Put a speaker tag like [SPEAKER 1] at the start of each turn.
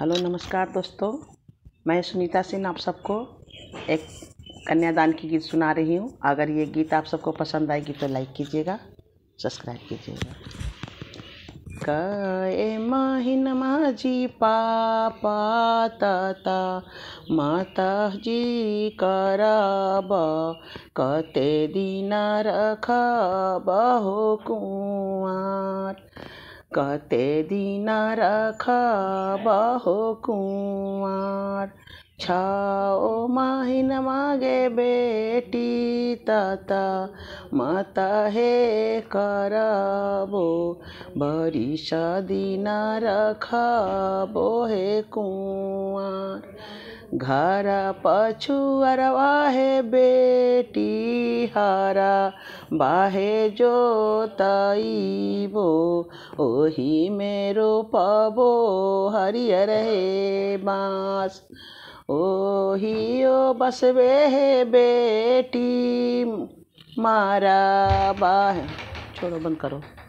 [SPEAKER 1] hello नमस्कार दोस्तों मैं सुनीता सिंह आप सबको एक कन्यादान की गीत सुना रही हूँ अगर ये गीत आप सबको पसंद आएगी तो लाइक कीजिएगा सब्सक्राइब कीजिएगा कए माहिन
[SPEAKER 2] माजी पापा तता माता जी करब कते दिन रख बहु कुआर कते दिन रखा बाहो कुंवार छाओ माहिन मागे बेटी तता माता हे करबो कराबो बरिशा दिन रखाबो हे कुंवार घर पछुअर वाहे बेटी हारा बाहे जोताई बो ओही मेरो पबो हरियर हे बास ओ बसवे है बेटी मारा बा छोड़ो बंद करो